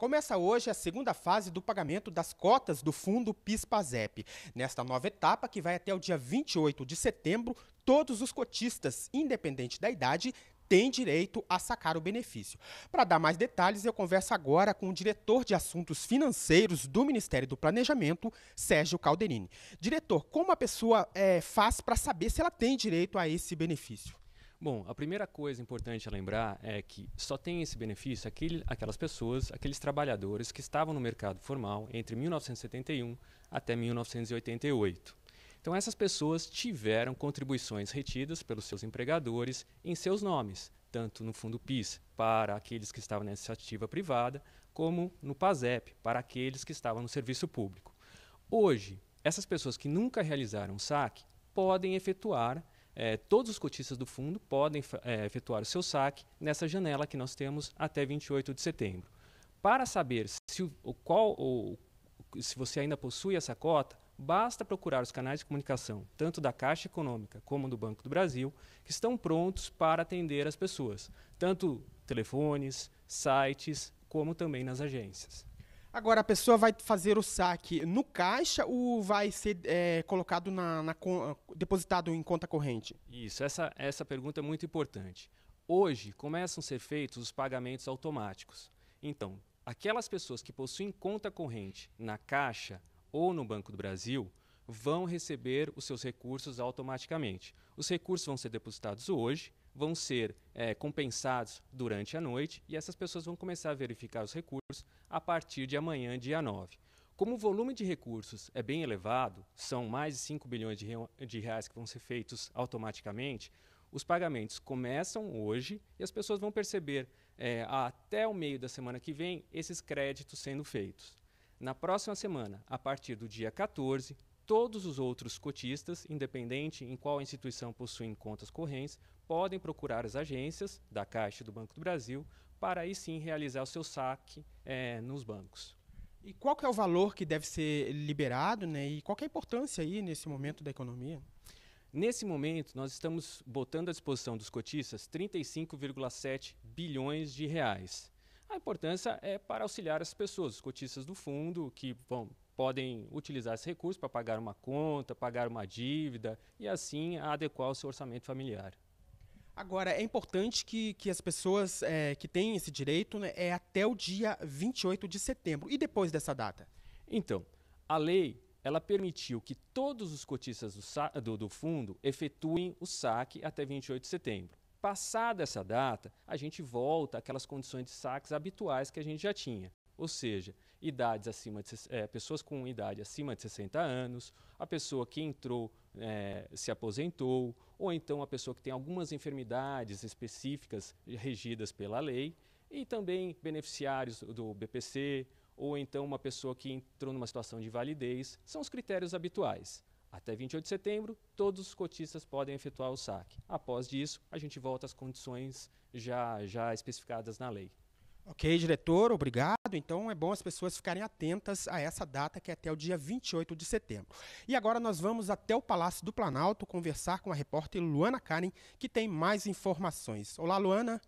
Começa hoje a segunda fase do pagamento das cotas do fundo PIS-PASEP. Nesta nova etapa, que vai até o dia 28 de setembro, todos os cotistas, independente da idade, têm direito a sacar o benefício. Para dar mais detalhes, eu converso agora com o diretor de Assuntos Financeiros do Ministério do Planejamento, Sérgio Calderini. Diretor, como a pessoa é, faz para saber se ela tem direito a esse benefício? Bom, a primeira coisa importante a lembrar é que só tem esse benefício aquele, aquelas pessoas, aqueles trabalhadores que estavam no mercado formal entre 1971 até 1988. Então, essas pessoas tiveram contribuições retidas pelos seus empregadores em seus nomes, tanto no Fundo PIS para aqueles que estavam na iniciativa privada, como no PASEP para aqueles que estavam no serviço público. Hoje, essas pessoas que nunca realizaram saque podem efetuar é, todos os cotistas do fundo podem é, efetuar o seu saque nessa janela que nós temos até 28 de setembro. Para saber se, o, qual, ou, se você ainda possui essa cota, basta procurar os canais de comunicação, tanto da Caixa Econômica como do Banco do Brasil, que estão prontos para atender as pessoas, tanto telefones, sites, como também nas agências. Agora, a pessoa vai fazer o saque no caixa ou vai ser é, colocado na, na, depositado em conta corrente? Isso, essa, essa pergunta é muito importante. Hoje começam a ser feitos os pagamentos automáticos. Então, aquelas pessoas que possuem conta corrente na Caixa ou no Banco do Brasil vão receber os seus recursos automaticamente. Os recursos vão ser depositados hoje vão ser é, compensados durante a noite e essas pessoas vão começar a verificar os recursos a partir de amanhã, dia 9. Como o volume de recursos é bem elevado, são mais de 5 bilhões de, de reais que vão ser feitos automaticamente, os pagamentos começam hoje e as pessoas vão perceber é, até o meio da semana que vem esses créditos sendo feitos. Na próxima semana, a partir do dia 14, Todos os outros cotistas, independente em qual instituição possuem contas correntes, podem procurar as agências da Caixa e do Banco do Brasil para aí sim realizar o seu saque é, nos bancos. E qual que é o valor que deve ser liberado, né? E qual que é a importância aí nesse momento da economia? Nesse momento, nós estamos botando à disposição dos cotistas 35,7 bilhões de reais. A importância é para auxiliar as pessoas, os cotistas do fundo, que vão podem utilizar esse recurso para pagar uma conta, pagar uma dívida e assim adequar o seu orçamento familiar. Agora, é importante que, que as pessoas é, que têm esse direito né, é até o dia 28 de setembro. E depois dessa data? Então, a lei ela permitiu que todos os cotistas do, do, do fundo efetuem o saque até 28 de setembro. Passada essa data, a gente volta àquelas condições de saques habituais que a gente já tinha ou seja, idades acima de, é, pessoas com idade acima de 60 anos, a pessoa que entrou, é, se aposentou, ou então a pessoa que tem algumas enfermidades específicas regidas pela lei, e também beneficiários do BPC, ou então uma pessoa que entrou numa situação de validez, são os critérios habituais. Até 28 de setembro, todos os cotistas podem efetuar o saque. Após isso, a gente volta às condições já, já especificadas na lei. Ok, diretor, obrigado. Então é bom as pessoas ficarem atentas a essa data que é até o dia 28 de setembro. E agora nós vamos até o Palácio do Planalto conversar com a repórter Luana Karen, que tem mais informações. Olá, Luana.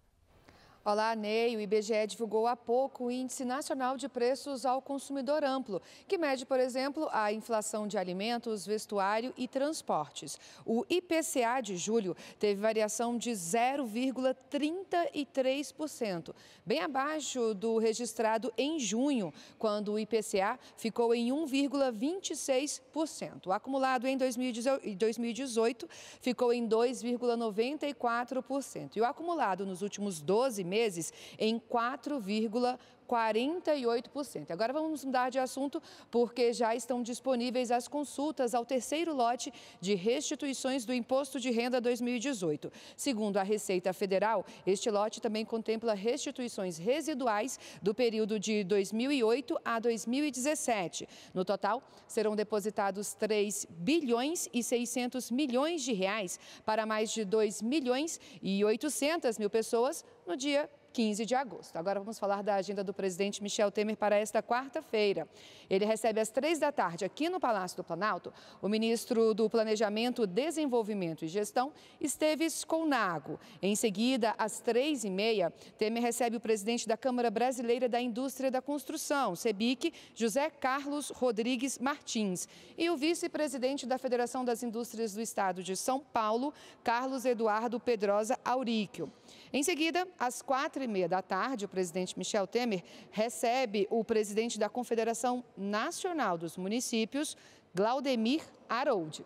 Olá, Ney. O IBGE divulgou há pouco o Índice Nacional de Preços ao Consumidor Amplo, que mede, por exemplo, a inflação de alimentos, vestuário e transportes. O IPCA de julho teve variação de 0,33%, bem abaixo do registrado em junho, quando o IPCA ficou em 1,26%. O acumulado em 2018 ficou em 2,94%. E o acumulado nos últimos 12 meses meses em 4,4%. 48%. Agora vamos mudar de assunto, porque já estão disponíveis as consultas ao terceiro lote de restituições do Imposto de Renda 2018. Segundo a Receita Federal, este lote também contempla restituições residuais do período de 2008 a 2017. No total, serão depositados 3 bilhões e 600 milhões de reais para mais de 2 milhões e 800 mil pessoas no dia 15 de agosto. Agora vamos falar da agenda do presidente Michel Temer para esta quarta-feira. Ele recebe às três da tarde, aqui no Palácio do Planalto, o ministro do Planejamento, Desenvolvimento e Gestão, Esteves Colnago. Em seguida, às três e meia, Temer recebe o presidente da Câmara Brasileira da Indústria da Construção, CEBIC, José Carlos Rodrigues Martins, e o vice-presidente da Federação das Indústrias do Estado de São Paulo, Carlos Eduardo Pedrosa Auríquio. Em seguida, às quatro quatro e meia da tarde, o presidente Michel Temer recebe o presidente da Confederação Nacional dos Municípios, Glaudemir Harold.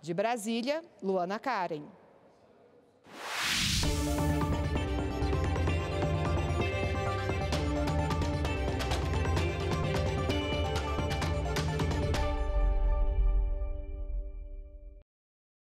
De Brasília, Luana Karen.